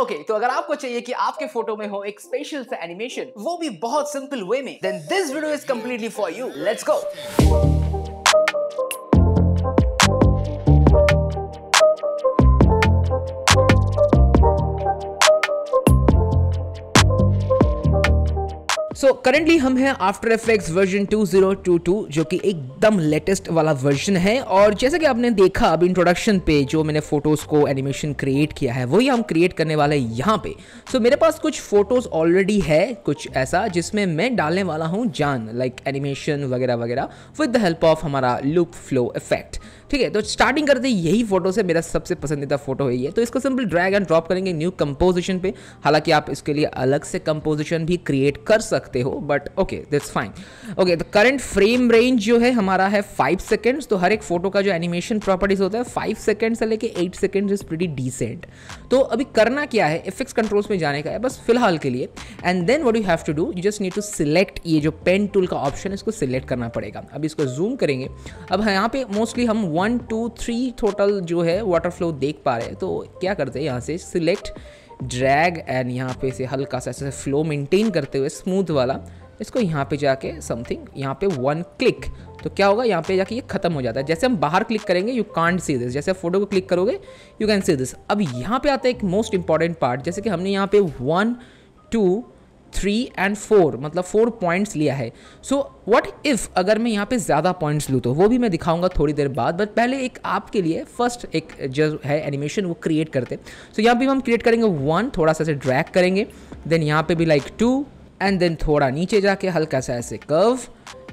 okay okay, तो अगर आपको चाहिए कि आपके फोटो में हो एक स्पेशल सा एनिमेशन वो भी बहुत सिंपल वे में then this video is completely for you let's go so so, currently हम हैं आफ्टर इफेक्ट्स वर्जन 2022 जो कि एकदम लेटेस्ट वाला वर्जन है और जैसे कि आपने देखा अब इंट्रोडक्शन पे जो मैंने फोटोज़ को एनिमेशन क्रिएट किया है वही हम क्रिएट करने वाले हैं यहाँ पे सो so, मेरे पास कुछ फ़ोटोज़ ऑलरेडी है कुछ ऐसा जिसमें मैं डालने वाला हूँ जान लाइक एनिमेशन वगैरह वगैरह विद द हेल्प ऑफ हमारा लुप फ्लो इफेक्ट ठीक है तो स्टार्टिंग करते यही फोटो से मेरा सबसे पसंदीदा फोटो है ये तो इसको सिंपल ड्रैग एंड ड्रॉप करेंगे न्यू कंपोजिशन पे हालांकि आप इसके लिए अलग से कंपोजिशन भी क्रिएट कर सकते सकते हो but okay that's fine okay the current frame range जो है हमारा है फाइव सेकेंड्स तो हर एक फोटो का जो एनिमेशन प्रॉपर्टीज होता है फाइव सेकेंड से लेके eight second is pretty decent तो अभी करना क्या है इफेक्ट्स कंट्रोल्स में जाने का है बस फिलहाल के लिए and then what you have to do you just need to select ये जो पेन टूल का ऑप्शन है इसको सिलेक्ट करना पड़ेगा अब इसको जूम करेंगे अब हाँ, यहाँ पे मोस्टली हम वन टू थ्री टोटल जो है वाटर फ्लो देख पा रहे हैं तो क्या करते हैं यहाँ से सिलेक्ट ड्रैग एंड यहाँ पे से हल्का सा ऐसे फ्लो मेंटेन करते हुए स्मूथ वाला इसको यहाँ पे जाके समथिंग यहाँ पे वन क्लिक तो क्या होगा यहाँ पे जाके ये खत्म हो जाता है जैसे हम बाहर क्लिक करेंगे यू कांट सी दिस जैसे फोटो को क्लिक करोगे यू कैन सी दिस अब यहाँ पे आता है एक मोस्ट इंपॉर्टेंट पार्ट जैसे कि हमने यहाँ पे one two three and four मतलब फोर पॉइंट्स लिया है सो व्हाट इफ़ अगर मैं यहाँ पे ज़्यादा पॉइंट्स लूँ तो वो भी मैं दिखाऊंगा थोड़ी देर बाद बट पहले एक आपके लिए फर्स्ट एक जो है एनिमेशन वो क्रिएट करते सो so, यहाँ पे हम क्रिएट करेंगे वन थोड़ा सा ऐसे ड्रैक करेंगे देन यहाँ पे भी लाइक टू एंड देन थोड़ा नीचे जाके हल्का सा ऐसे कर्व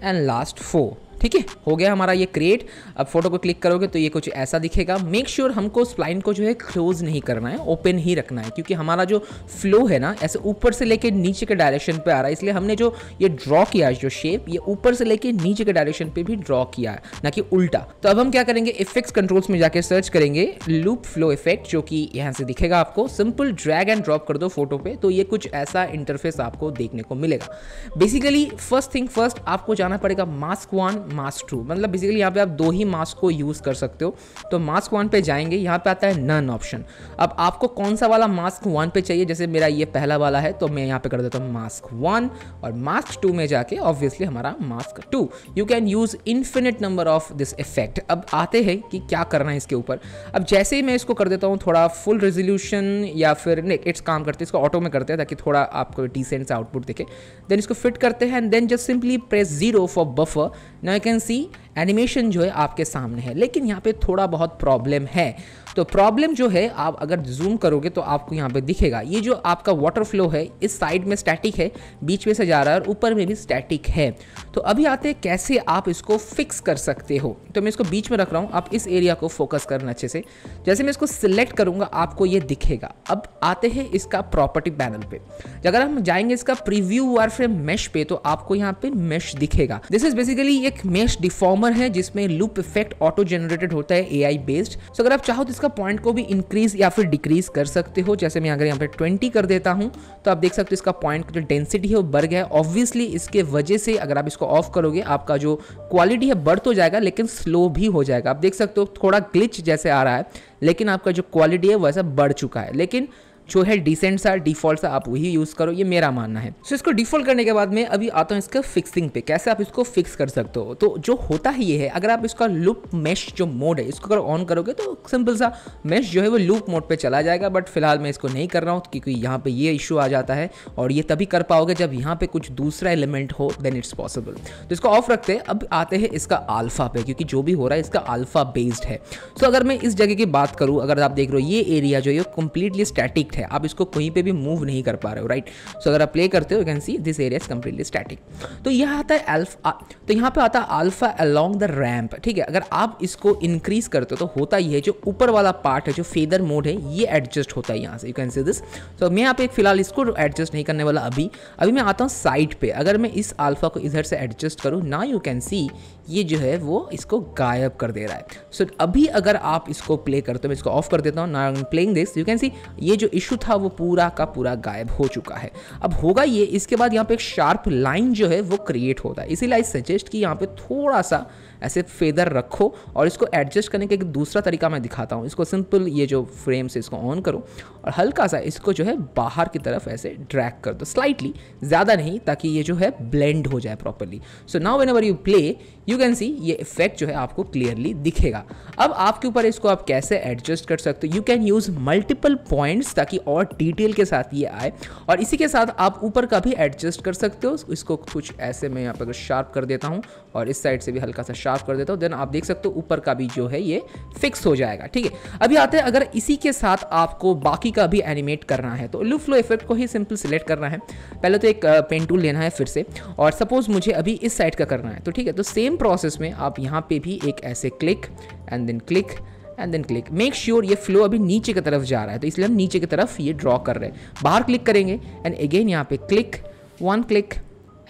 एंड लास्ट फोर ठीक है हो गया हमारा ये क्रिएट अब फोटो को क्लिक करोगे तो ये कुछ ऐसा दिखेगा मेक श्योर sure हमको स्प्लाइन को जो है क्लोज नहीं करना है ओपन ही रखना है क्योंकि हमारा जो फ्लो है ना ऐसे ऊपर से लेके नीचे के डायरेक्शन पे आ रहा है इसलिए हमने जो ये ड्रॉ किया है जो शेप ये ऊपर से लेके नीचे के डायरेक्शन पे भी ड्रॉ किया है ना कि उल्टा तो अब हम क्या करेंगे इफेक्ट्स कंट्रोल्स में जाकर सर्च करेंगे लूप फ्लो इफेक्ट जो कि यहाँ से दिखेगा आपको सिंपल ड्रैग एंड ड्रॉप कर दो फोटो पे तो ये कुछ ऐसा इंटरफेस आपको देखने को मिलेगा बेसिकली फर्स्ट थिंग फर्स्ट आपको जाना पड़ेगा मास्क वन मास्क टू मतलब बेसिकली यहाँ पे आप दो ही मास्क को यूज़ कर सकते हो तो मास्क वन पे जाएंगे यहाँ पे आता है नन ऑप्शन अब आपको कौन सा वाला मास्क वन पे चाहिए जैसे मेरा ये पहला वाला है तो मैं यहाँ पे कर देता हूँ मास्क वन और मास्क टू में जाके ऑब्वियसली हमारा mask two you can use infinite number of this effect अब आते हैं कि क्या करना है इसके ऊपर अब जैसे ही मैं इसको कर देता हूँ थोड़ा फुल रेजोल्यूशन या फिर नहीं इट्स काम करते हैं इसको ऑटो में करते हैं ताकि थोड़ा आपको डिसेंट सा आउटपुट दिखे देन इसको फिट करते हैं and then just simply press zero for buffer ना आई कैन सी एनिमेशन जो है आपके सामने है लेकिन यहाँ पे थोड़ा बहुत प्रॉब्लम है तो प्रॉब्लम जो है आप अगर जूम करोगे तो आपको यहाँ पे दिखेगा ये जो आपका वाटर फ्लो है इस साइड में स्टैटिक है बीच में से जा रहा है और ऊपर में भी स्टैटिक है तो अभी आते हैं कैसे आप इसको फिक्स कर सकते हो तो मैं इसको बीच में रख रहा हूँ आप इस एरिया को फोकस करना अच्छे से जैसे मैं इसको सिलेक्ट करूँगा आपको ये दिखेगा अब आते हैं इसका प्रॉपर्टी पैनल पे अगर हम जाएंगे इसका प्रीव्यू वार फ्रेम मेश पे तो आपको यहाँ पे मेश दिखेगा दिस इज बेसिकली एक मेश डिफॉर्मर है जिसमें लूप इफेक्ट ऑटो जनरेटेड होता है एआई बेस्ड सो अगर आप चाहो तो इसका पॉइंट को भी इंक्रीज या फिर डिक्रीज कर सकते हो जैसे मैं अगर यहाँ पे 20 कर देता हूँ तो आप देख सकते हो इसका पॉइंट जो डेंसिटी है वो बढ़ गया है ऑब्वियसली इसके वजह से अगर आप इसको ऑफ करोगे आपका जो क्वालिटी है बढ़ तो जाएगा लेकिन स्लो भी हो जाएगा आप देख सकते हो थोड़ा ग्लिच जैसे आ रहा है लेकिन आपका जो क्वालिटी है वैसा बढ़ चुका है लेकिन जो है डिसेंट सा डिफॉल्ट सा आप वही यूज़ करो ये मेरा मानना है सो so, इसको डिफॉल्ट करने के बाद मैं अभी आता हूँ इसका फिक्सिंग पे कैसे आप इसको फिक्स कर सकते हो तो जो होता ही ये है अगर आप इसका लूप मेश जो मोड है इसको अगर ऑन करोगे तो सिंपल सा मेश जो है वो लूप मोड पर चला जाएगा बट फिलहाल मैं इसको नहीं कर रहा हूँ क्योंकि यहाँ पर ये इशू आ जाता है और ये तभी कर पाओगे जब यहाँ पर कुछ दूसरा एलिमेंट हो देन इट्स पॉसिबल तो इसको ऑफ रखते हैं अब आते हैं इसका आल्फा पे क्योंकि जो भी हो रहा है इसका आल्फा बेस्ड है सो so, अगर मैं इस जगह की बात करूँ अगर आप देख रहे हो ये एरिया जो है कंप्लीटली स्टैटिक है आप इसको कहीं पे भी मूव नहीं कर पा रहे हो राइट सो अगर आप प्ले करते हो you can see this area is completely static तो यह आता है अल्फा तो यहाँ पे आता है अल्फा अलॉन्ग द रैम्प ठीक है अगर आप इसको इंक्रीज करते हो तो होता यह है जो ऊपर वाला पार्ट है जो फेदर मोड है ये एडजस्ट होता है यहाँ से you can see this so मैं यहाँ पे फिलहाल इसको एडजस्ट नहीं करने वाला अभी अभी मैं आता हूँ साइड पे अगर मैं इस अल्फा को इधर से एडजस्ट करूँ ना यू कैन सी ये जो है वो इसको गायब कर दे रहा है सो so, अभी अगर आप इसको प्ले करते हो मैं इसको ऑफ कर देता हूँ ना playing this you can see ये जो इशू था वो पूरा का पूरा गायब हो चुका है अब होगा ये इसके बाद यहाँ पे एक शार्प लाइन जो है वो क्रिएट होता है इसीलिए आई सजेस्ट कि यहाँ पे थोड़ा सा ऐसे फेदर रखो और इसको एडजस्ट करने का एक दूसरा तरीका मैं दिखाता हूँ इसको सिंपल ये जो फ्रेम से इसको ऑन करो और हल्का सा इसको जो है बाहर की तरफ ऐसे ड्रैग कर दो स्लाइटली ज़्यादा नहीं ताकि ये जो है ब्लेंड हो जाए properly so now whenever you play you you can see ये इफेक्ट जो है आपको क्लियरली दिखेगा अब आपके ऊपर इसको आप कैसे एडजस्ट कर सकते हो you can use multiple points ताकि और डिटेल के साथ ये आए और इसी के साथ आप ऊपर का भी एडजस्ट कर सकते हो इसको कुछ ऐसे में यहाँ पर शार्प कर देता हूँ और इस साइड से भी हल्का सा शार्प कर देता हूँ देन आप देख सकते हो ऊपर का भी जो है ये फिक्स हो जाएगा ठीक है अभी आते हैं अगर इसी के साथ आपको बाकी का भी एनिमेट करना है तो लू फ्लो इफेक्ट को ही सिंपल सिलेक्ट करना है पहले तो एक पेन टूल लेना है फिर से और सपोज मुझे अभी इस साइड का करना है तो ठीक है तो सेम प्रोसेस में आप यहाँ पर भी एक ऐसे click and then click and then click make sure ये फ्लो अभी नीचे की तरफ जा रहा है तो इसलिए हम नीचे की तरफ ये ड्रॉ कर रहे हैं बाहर क्लिक करेंगे एंड अगेन यहाँ पे click one click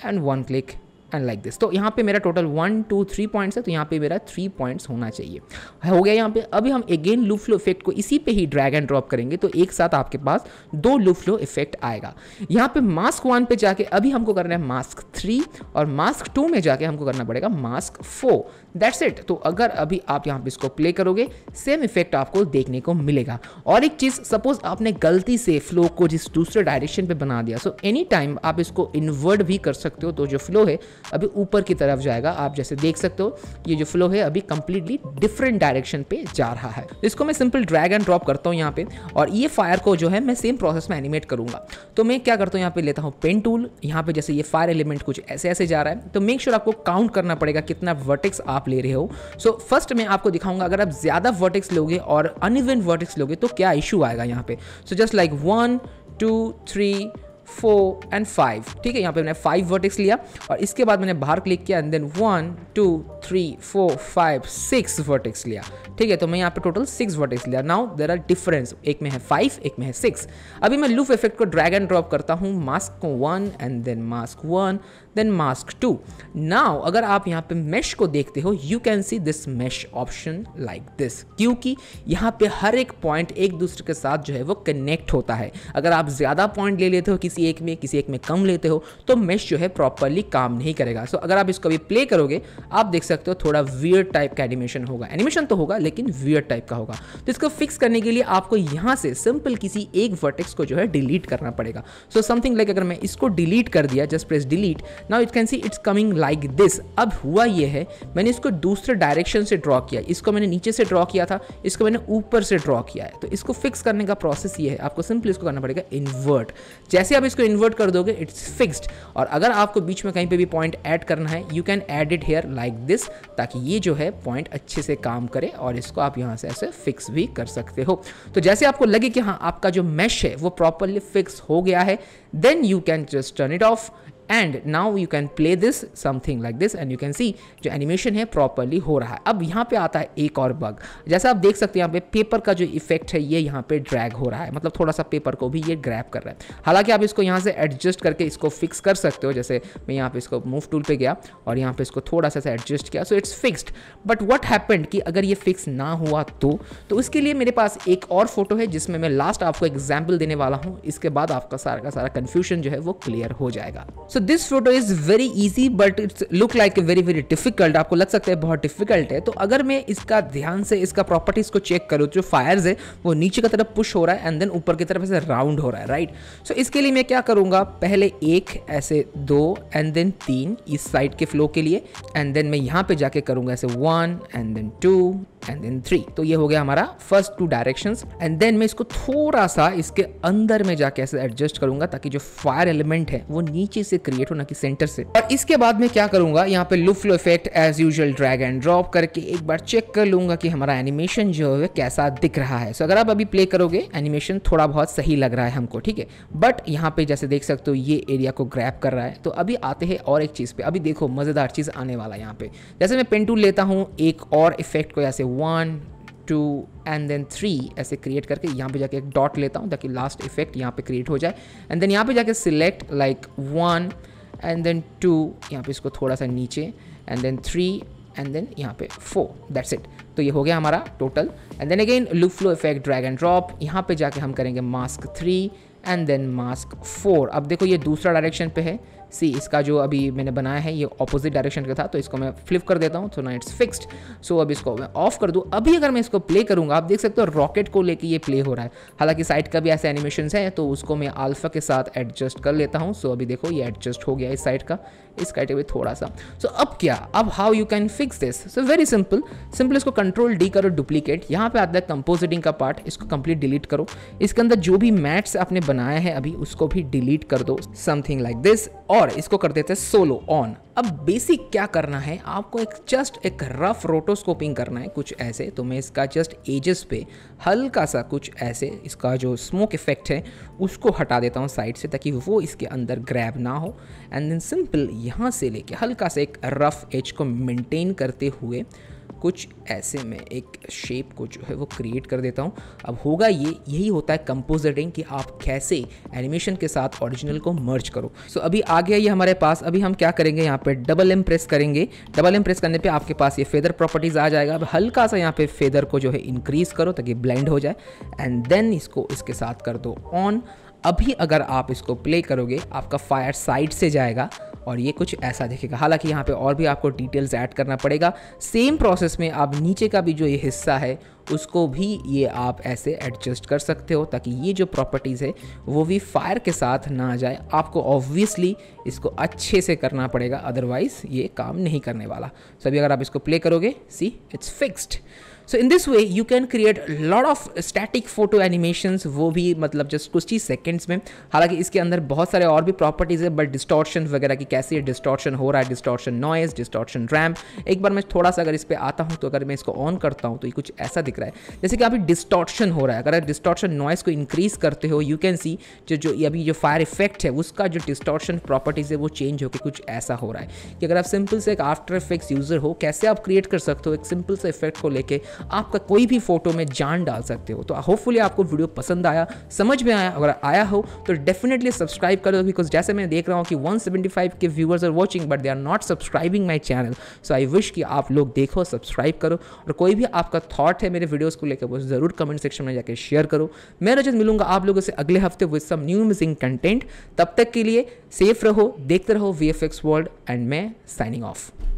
and one click and like this तो यहाँ पे मेरा total one two three points है तो यहाँ पे मेरा थ्री पॉइंट्स होना चाहिए हो गया यहाँ पे अभी हम अगेन लूफ्लो फ्लो इफेक्ट को इसी पे ही ड्रैग एंड ड्रॉप करेंगे तो एक साथ आपके पास दो लू फ्लो इफेक्ट आएगा यहाँ पे मास्क वन पे जाके अभी हमको करना है मास्क थ्री और मास्क टू में जाके हमको करना पड़ेगा मास्क फोर दैट्स इट तो अगर अभी आप यहाँ पे इसको प्ले करोगे सेम इफेक्ट आपको देखने को मिलेगा और एक चीज़ सपोज आपने गलती से फ्लो को जिस दूसरे डायरेक्शन पर बना दिया सो एनी टाइम आप इसको इन्वर्ट भी कर सकते हो तो जो फ्लो है अभी ऊपर की तरफ जाएगा आप जैसे देख सकते हो ये जो फ्लो है अभी कंप्लीटली डिफरेंट डायरेक्शन पे जा रहा है इसको मैं सिंपल ड्रैग एंड ड्रॉप करता हूँ यहाँ पे और ये फायर को जो है मैं सेम प्रोसेस में एनिमेट करूंगा तो मैं क्या करता हूँ यहाँ पे लेता हूँ पेन टूल यहाँ पे जैसे ये फायर एलिमेंट कुछ ऐसे ऐसे जा रहा है तो मेक श्योर sure आपको काउंट करना पड़ेगा कितना वर्टिक्स आप ले रहे हो सो फर्स्ट मैं आपको दिखाऊंगा अगर आप ज़्यादा वर्टिक्स लोगे और अन वर्टिक्स लोगे तो क्या इशू आएगा यहाँ पे so just like one two three four and five ठीक है यहाँ पे मैंने फाइव वर्टेक्स लिया और इसके बाद मैंने बाहर क्लिक किया and then one two three four five six vertex लिया ठीक है तो मैं यहाँ पे टोटल सिक्स वर्टेक्स लिया नाउ देर आर डिफरेंस एक में है फाइव एक में है सिक्स अभी मैं लूफ इफेक्ट को ड्रैग एंड ड्रॉप करता हूँ मास्क को one and then mask one then mask two now अगर आप यहाँ पे मैश को देखते हो you can see this mesh option like this क्योंकि यहाँ पे हर एक पॉइंट एक दूसरे के साथ जो है वो कनेक्ट होता है अगर आप ज़्यादा पॉइंट ले लेते हो किसी एक में किसी एक में कम लेते हो तो मैश जो है प्रॉपरली काम नहीं करेगा सो so, अगर आप इसको अभी प्ले करोगे आप देख सकते हो थोड़ा वियर टाइप का एनिमेशन होगा एनिमेशन तो होगा लेकिन वियर टाइप का होगा तो इसको फिक्स करने के लिए आपको यहां से सिंपल किसी एक वर्टेक्स को जो है डिलीट करना पड़ेगा सो समथिंग लाइक अगर मैं इसको डिलीट कर दिया just press delete now it can see it's coming like this अब हुआ यह है मैंने इसको दूसरे डायरेक्शन से ड्रॉ किया इसको मैंने नीचे से ड्रॉ किया था इसको मैंने ऊपर से ड्रॉ किया है तो इसको फिक्स करने का प्रोसेस ये है आपको सिंपली इसको करना पड़ेगा इन्वर्ट जैसे आप इसको इन्वर्ट कर दोगे इट्स फिक्स्ड और अगर आपको बीच में कहीं पे भी पॉइंट ऐड करना है you can add it here like this ताकि ये जो है पॉइंट अच्छे से काम करे और इसको आप यहाँ से ऐसे फिक्स भी कर सकते हो तो जैसे आपको लगे कि हाँ आपका जो मैश है वो प्रॉपरली फिक्स हो गया है then you can just turn it off and now you can play this something like this and you can see जो एनिमेशन है प्रॉपरली हो रहा है अब यहाँ पे आता है एक और बग जैसा आप देख सकते हैं यहाँ पे पेपर का जो इफेक्ट है ये यहाँ पे ड्रैग हो रहा है मतलब थोड़ा सा पेपर को भी ये ग्रैप कर रहा है हालांकि आप इसको यहाँ से एडजस्ट करके इसको फिक्स कर सकते हो जैसे मैं यहाँ पे इसको मूव टूल पे गया और यहाँ पे इसको थोड़ा सा एडजस्ट किया so it's fixed but what happened कि अगर ये फिक्स ना हुआ तो तो इसके लिए मेरे पास एक और फोटो है जिसमें मैं लास्ट आपको एग्जाम्पल देने वाला हूँ इसके बाद आपका सारा का सारा कन्फ्यूजन जो है वो क्लियर हो जाएगा so so this photo is very easy but it's look like very very difficult आपको लग सकता है बहुत डिफिकल्ट है तो अगर मैं इसका ध्यान से इसका प्रॉपर्टीज़ को चेक करूँ जो फायर्स है वो नीचे की तरफ पुश हो रहा है एंड देन ऊपर की तरफ ऐसे राउंड हो रहा है राइट सो so, इसके लिए मैं क्या करूंगा पहले एक ऐसे दो एंड देन तीन इस साइड के फ्लो के लिए एंड देन मैं यहाँ पे जाके करूंगा ऐसे one and then two and then three तो ये हो गया हमारा first two direction and then मैं इसको थोड़ा सा इसके अंदर में जाके ऐसे एडजस्ट करूंगा ताकि जो फायर एलिमेंट है वो नीचे से क्रिएट हो ना कि सेंटर से और इसके बाद में क्या करूंगा यहाँ पे लुफ्लो effect as usual drag and drop करके एक बार चेक कर लूंगा कि हमारा एनिमेशन जो है कैसा दिख रहा है सो so, अगर आप अभी प्ले करोगे एनिमेशन थोड़ा बहुत सही लग रहा है हमको ठीक है बट यहाँ पे जैसे देख सकते हो ये एरिया को ग्रैप कर रहा है तो अभी आते हैं और एक चीज पे अभी देखो मजेदार चीज आने वाला है यहाँ पे जैसे मैं पेंटूल लेता हूँ एक और इफेक्ट को ऐसे one two and then three ऐसे क्रिएट करके यहाँ पे जाके एक डॉट लेता हूँ ताकि लास्ट इफेक्ट यहाँ पे क्रिएट हो जाए एंड देन यहाँ पे जाके select like one and then two यहाँ पे इसको थोड़ा सा नीचे and then three and then यहाँ पे फोर दैट्स इट तो ये हो गया हमारा total and then again look flow effect drag and drop यहाँ पे जाके हम करेंगे mask three and then mask four अब देखो ये दूसरा डायरेक्शन पे है सी इसका जो अभी मैंने बनाया है ये ऑपोजिट डायरेक्शन का था तो इसको मैं फ्लिप कर देता हूँ तो ना इट्स फिक्स्ड सो अब इसको मैं ऑफ कर दूँ अभी अगर मैं इसको प्ले करूँगा आप देख सकते हो रॉकेट को लेके ये प्ले हो रहा है हालांकि साइड का भी ऐसे एनिमेशन है तो उसको मैं आल्फा के साथ एडजस्ट कर लेता हूँ सो अभी देखो ये एडजस्ट हो गया इस साइड का इस कैटेगरी थोड़ा सा सो so, अब क्या अब how you can fix this so very simple simple इसको कंट्रोल डी करो डुप्लीकेट यहाँ पे आता है कंपोजिटिंग का पार्ट इसको कंप्लीट डिलीट करो इसके अंदर जो भी मैट्स आपने बनाया है अभी उसको भी डिलीट कर दो समथिंग लाइक दिस और इसको कर देते हैं सोलो ऑन अब बेसिक क्या करना है आपको एक जस्ट एक रफ रोटोस्कोपिंग करना है कुछ ऐसे तो मैं इसका जस्ट एजेस पे हल्का सा कुछ ऐसे इसका जो स्मोक इफेक्ट है उसको हटा देता हूँ साइड से ताकि वो इसके अंदर ग्रैब ना हो एंड देन सिंपल यहाँ से लेके हल्का सा एक रफ एज को मेंटेन करते हुए कुछ ऐसे में एक शेप को जो है वो क्रिएट कर देता हूँ अब होगा ये यही होता है कंपोजिटिंग कि आप कैसे एनिमेशन के साथ ओरिजिनल को मर्ज करो सो so, अभी आ गया ये हमारे पास अभी हम क्या करेंगे यहाँ पे डबल एम प्रेस करेंगे डबल एम प्रेस करने पे आपके पास ये फेदर प्रॉपर्टीज़ आ जाएगा अब हल्का सा यहाँ पे फेदर को जो है इंक्रीज़ करो ताकि ब्लाइंड हो जाए एंड देन इसको इसके साथ कर दो ऑन अभी अगर आप इसको प्ले करोगे आपका फायर साइड से जाएगा और ये कुछ ऐसा दिखेगा हालांकि यहाँ पे और भी आपको डिटेल्स ऐड करना पड़ेगा सेम प्रोसेस में आप नीचे का भी जो ये हिस्सा है उसको भी ये आप ऐसे एडजस्ट कर सकते हो ताकि ये जो प्रॉपर्टीज़ है वो भी फायर के साथ ना आ जाए आपको ऑब्वियसली इसको अच्छे से करना पड़ेगा अदरवाइज़ ये काम नहीं करने वाला सभी अगर आप इसको प्ले करोगे see it's fixed so in this way you can create lot of static photo animations वो भी मतलब जस्ट कुछ ही सेकेंड्स में हालांकि इसके अंदर बहुत सारे और भी प्रॉपर्टीज़ है बट डिस्टॉर्शन वगैरह की कैसे डिस्टॉर्शन हो रहा है डिस्टॉर्शन नॉइज डिस्टॉर्शन रैम एक बार मैं थोड़ा सा अगर इस पर आता हूँ तो अगर मैं इसको ऑन करता हूँ तो ये कुछ ऐसा दिख रहा है जैसे कि अभी डिस्टॉर्शन हो रहा है अगर डिस्टॉर्शन नॉइज़ को इंक्रीज़ करते हो यू कैन सी जो जो अभी जो फायर इफेक्ट है उसका जो डिस्टॉर्शन प्रॉपर्टीज़ है वो चेंज होकर कुछ ऐसा हो रहा है कि अगर आप सिंपल से एक आफ्टर इफेक्ट्स यूज़र हो कैसे आप क्रिएट कर सकते हो एक सिंपल से इफेक्ट को लेकर आपका कोई भी फोटो में जान डाल सकते हो तो होपफुली आपको वीडियो पसंद आया समझ में आया अगर आया हो तो डेफिनेटली सब्सक्राइब कर दो बिकॉज जैसे मैं देख रहा हूँ कि 175 के viewers are watching but they are not subscribing my channel so I wish कि आप लोग देखो सब्सक्राइब करो और कोई भी आपका थॉट है मेरे वीडियोज़ को लेकर वो ज़रूर कमेंट सेक्शन में जाकर शेयर करो मैं रजत मिलूंगा आप लोगों से अगले हफ्ते with some new missing content तब तक के लिए सेफ रहो देखते रहो V F X world and मैं साइनिंग ऑफ